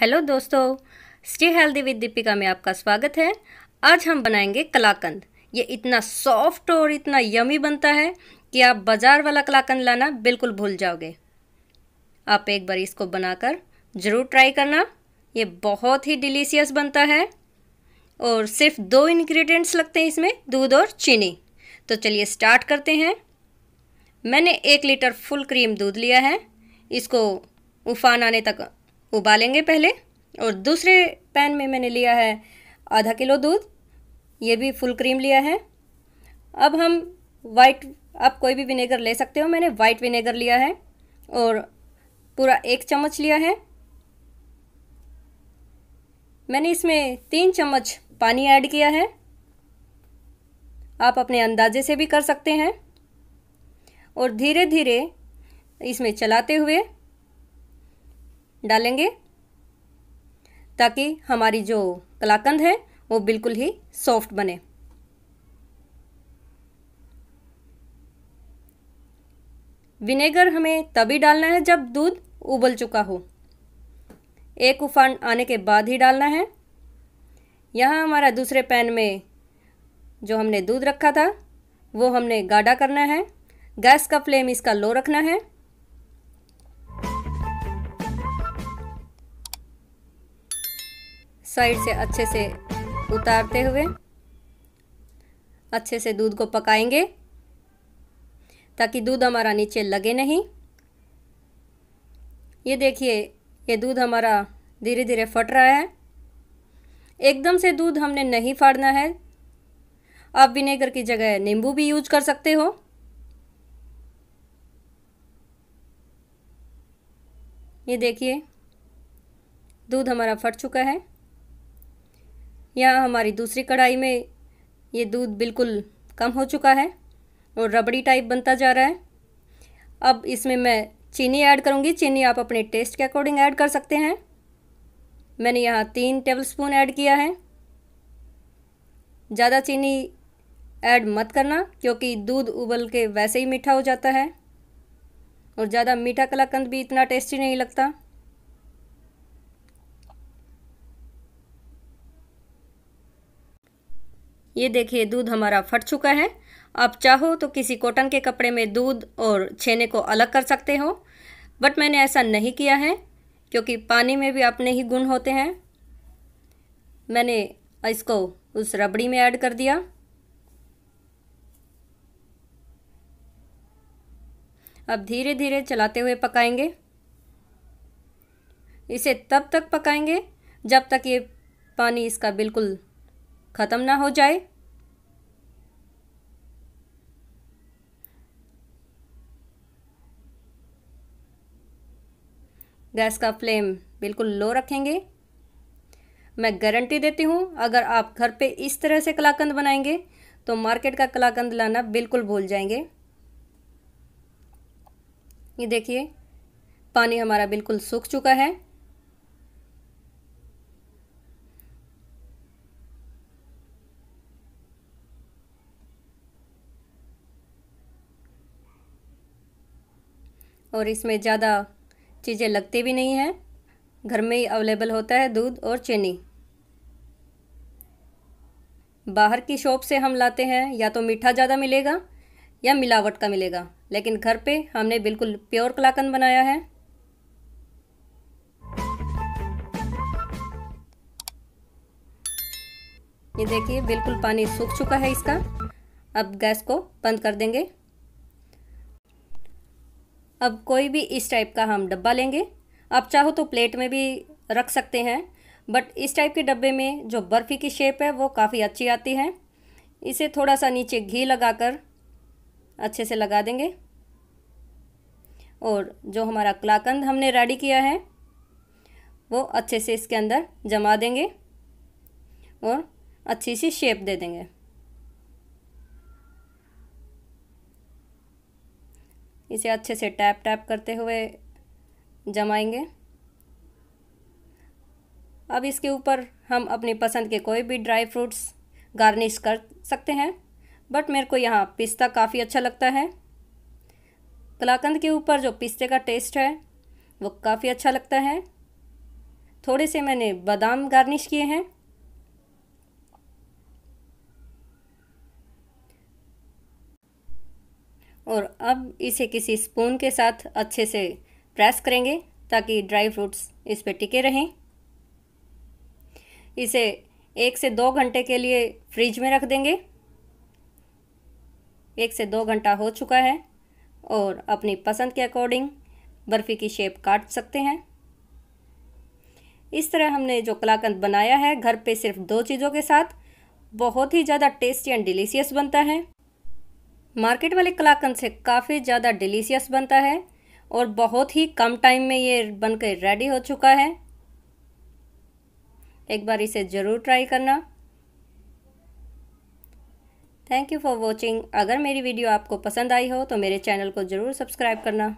hello दोस्तों stay healthy with Deepika में आपका स्वागत है आज हम बनाएंगे कलाकंद ये इतना सॉफ्ट और इतना यमी बनता है कि आप बाज़ार वाला कलाकंद लाना बिल्कुल भूल जाओगे आप एक बार इसको बनाकर ज़रूर ट्राई करना ये बहुत ही डिलीशियस बनता है और सिर्फ दो इंग्रेडिएंट्स लगते हैं इसमें दूध और चीनी तो चलिए स्टार्ट करते हैं मैंने एक लीटर फुल क्रीम दूध लिया है इसको उफान आने तक उबालेंगे पहले और दूसरे पैन में मैंने लिया है आधा किलो दूध ये भी फुल क्रीम लिया है अब हम वाइट आप कोई भी विनेगर ले सकते हो मैंने वाइट विनेगर लिया है और पूरा एक चम्मच लिया है मैंने इसमें तीन चम्मच पानी ऐड किया है आप अपने अंदाजे से भी कर सकते हैं और धीरे धीरे इसमें चलाते हुए डालेंगे ताकि हमारी जो कलाकंद है वो बिल्कुल ही सॉफ्ट बने विनेगर हमें तभी डालना है जब दूध उबल चुका हो एक उफान आने के बाद ही डालना है यहाँ हमारा दूसरे पैन में जो हमने दूध रखा था वो हमने गाढ़ा करना है गैस का फ्लेम इसका लो रखना है साइड से अच्छे से उतारते हुए अच्छे से दूध को पकाएंगे ताकि दूध हमारा नीचे लगे नहीं ये देखिए ये दूध हमारा धीरे धीरे फट रहा है एकदम से दूध हमने नहीं फाड़ना है आप विनेगर की जगह नींबू भी यूज कर सकते हो ये देखिए दूध हमारा फट चुका है यहाँ हमारी दूसरी कढ़ाई में ये दूध बिल्कुल कम हो चुका है और रबड़ी टाइप बनता जा रहा है अब इसमें मैं चीनी ऐड करूँगी चीनी आप अपने टेस्ट के अकॉर्डिंग ऐड कर सकते हैं मैंने यहाँ तीन टेबल स्पून ऐड किया है ज़्यादा चीनी ऐड मत करना क्योंकि दूध उबल के वैसे ही मीठा हो जाता है और ज़्यादा मीठा कलाकंद भी इतना टेस्टी नहीं लगता ये देखिए दूध हमारा फट चुका है आप चाहो तो किसी कॉटन के कपड़े में दूध और छेने को अलग कर सकते हो बट मैंने ऐसा नहीं किया है क्योंकि पानी में भी अपने ही गुण होते हैं मैंने इसको उस रबड़ी में ऐड कर दिया अब धीरे धीरे चलाते हुए पकाएंगे इसे तब तक पकाएंगे जब तक ये पानी इसका बिल्कुल ख़त्म ना हो जाए गैस का फ्लेम बिल्कुल लो रखेंगे मैं गारंटी देती हूँ अगर आप घर पे इस तरह से कलाकंद बनाएंगे तो मार्केट का कलाकंद लाना बिल्कुल भूल जाएंगे ये देखिए पानी हमारा बिल्कुल सूख चुका है और इसमें ज़्यादा चीज़ें लगती भी नहीं हैं घर में ही अवेलेबल होता है दूध और चीनी बाहर की शॉप से हम लाते हैं या तो मीठा ज़्यादा मिलेगा या मिलावट का मिलेगा लेकिन घर पे हमने बिल्कुल प्योर कलाकंद बनाया है ये देखिए बिल्कुल पानी सूख चुका है इसका अब गैस को बंद कर देंगे अब कोई भी इस टाइप का हम डब्बा लेंगे आप चाहो तो प्लेट में भी रख सकते हैं बट इस टाइप के डब्बे में जो बर्फ़ी की शेप है वो काफ़ी अच्छी आती है इसे थोड़ा सा नीचे घी लगाकर अच्छे से लगा देंगे और जो हमारा कलाकंद हमने रेडी किया है वो अच्छे से इसके अंदर जमा देंगे और अच्छी सी शेप दे देंगे इसे अच्छे से टैप टैप करते हुए जमाएंगे अब इसके ऊपर हम अपनी पसंद के कोई भी ड्राई फ्रूट्स गार्निश कर सकते हैं बट मेरे को यहाँ पिस्ता काफ़ी अच्छा लगता है कलाकंद के ऊपर जो पिस्ते का टेस्ट है वो काफ़ी अच्छा लगता है थोड़े से मैंने बादाम गार्निश किए हैं और अब इसे किसी स्पून के साथ अच्छे से प्रेस करेंगे ताकि ड्राई फ्रूट्स इस पर टिके रहें इसे एक से दो घंटे के लिए फ्रिज में रख देंगे एक से दो घंटा हो चुका है और अपनी पसंद के अकॉर्डिंग बर्फ़ी की शेप काट सकते हैं इस तरह हमने जो कलाकंद बनाया है घर पे सिर्फ दो चीज़ों के साथ बहुत ही ज़्यादा टेस्टी एंड डिलीशियस बनता है मार्केट वाले कलाकंद से काफ़ी ज़्यादा डिलीशियस बनता है और बहुत ही कम टाइम में ये बनकर रेडी हो चुका है एक बार इसे ज़रूर ट्राई करना थैंक यू फॉर वॉचिंग अगर मेरी वीडियो आपको पसंद आई हो तो मेरे चैनल को ज़रूर सब्सक्राइब करना